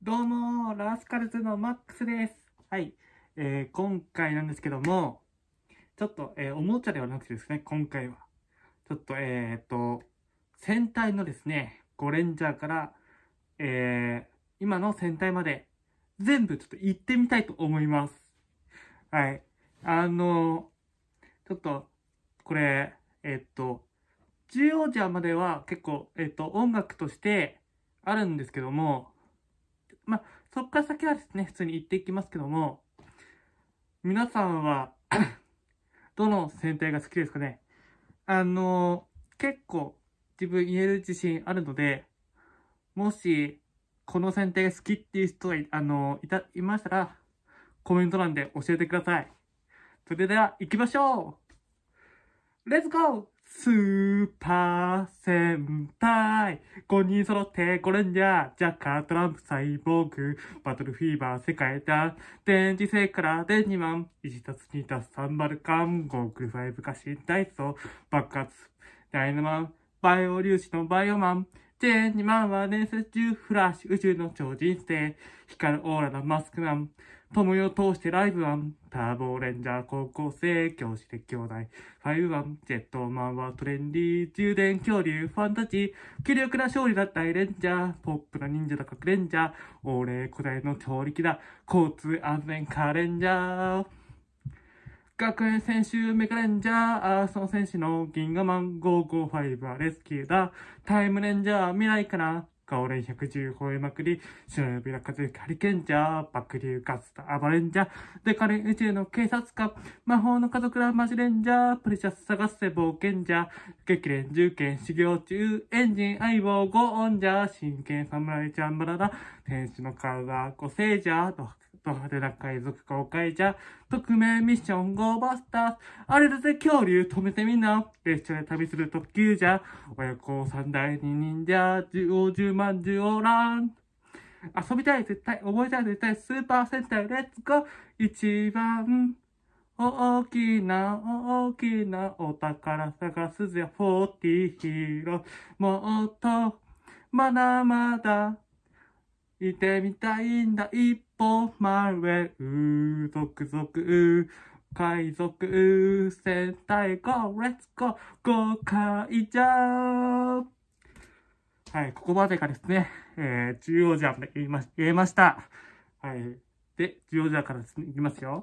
どうもラスカルズのマックスです。はい、えー、今回なんですけども、ちょっと、えー、おもちゃではなくてですね、今回は、ちょっと、えっ、ー、と、戦隊のですね、ゴレンジャーから、えー、今の戦隊まで、全部ちょっと行ってみたいと思います。はい。あのちょっと、これ、えっ、と、ジオジャーまでは結構、えっ、と、音楽としてあるんですけども、まあ、そっから先はですね、普通に行っていきますけども、皆さんは どの戦隊が好きですかねあのー、結構自分言える自信あるので、もし、この選定好きっていう人が、あの、いた、いましたら、コメント欄で教えてください。それでは、行きましょうレッツゴースーパー戦隊5人揃ってこれじゃジャッカートランプサイボーグバトルフィーバー世界だ電磁性からで2万1たす2たす3バルカンゴーグルファイブ化体操爆発ダイナマンバイオ粒子のバイオマンェン二万は伝説中フラッシュ宇宙の超人生。光るオーラのマスクマン。友よ通してライブワン。ターボレンジャー高校生。教師で兄弟。ファイブワン。ジェットマンはトレンディー。充電恐竜。ファンタジー。気力な勝利だったイレンジャー。ポップな忍者だかレンジャー。俺古代の調力だ。交通安全カレンジャー。学園選手メカレンジャー、その選手の銀河マン555はレスキューだ。タイムレンジャー、未来かなガオレン110吠えまくり、忍びら風ハリケンジャー、爆竜ガスタ、アバレンジャー、デカレン宇宙の警察官、魔法の家族らマジレンジャー、プレシャス探せ冒険者、激連銃剣修行中、エンジン相棒ゴーオンジャー、真剣侍ちゃんバラだ、天使の体、五聖ジャー、ドド派手な海賊公会変ゃ、匿名ミッションゴーバスターあれだぜ恐竜止めてみんな列車で旅する特急じゃ親子三代人忍者、十王十万十王ラン遊びたい絶対、覚えたい絶対、スーパー戦隊レッツゴー一番大きな大きなお宝探すぜ、フォーティーヒーロー。もっと、まだまだいてみたいんだ、一歩前へ、う続々、海賊、戦隊、ゴー、レッツゴー、ゴーカイジャーはい、ここまでがですね、えー、中央ジャープで言いま言えました。はい。で、中央ジャーからですね、いきますよ。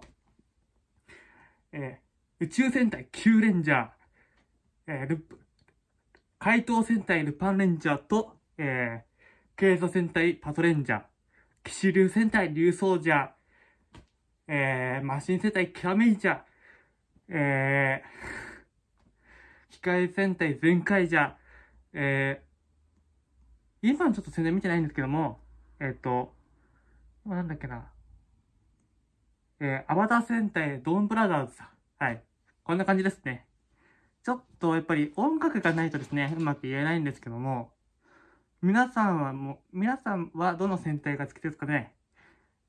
えー、宇宙戦隊、キューレンジャー、えー、ル怪盗戦隊、ルパンレンジャーと、えー、警察戦隊パトレンジャー、騎士流戦隊流ソージャー、えー、マシン戦隊キャメイジャー、えー、機械戦隊全開ジャー、えー、今ちょっと宣伝見てないんですけども、えっ、ー、と、なんだっけな、えー、アバター戦隊ドンブラザーズさん。はい。こんな感じですね。ちょっとやっぱり音楽がないとですね、うまく言えないんですけども、皆さんはもう、皆さんはどの戦隊が好きですかね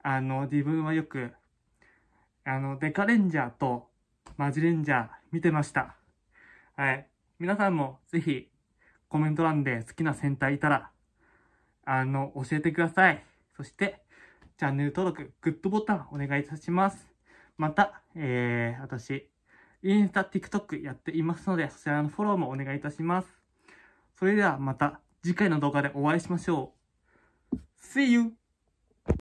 あの、自分はよく、あの、デカレンジャーとマジレンジャー見てました。はい。皆さんもぜひコメント欄で好きな戦隊いたら、あの、教えてください。そして、チャンネル登録、グッドボタンお願いいたします。また、えー、私、インスタ、TikTok やっていますので、そちらのフォローもお願いいたします。それではまた。次回の動画でお会いしましょう。See you!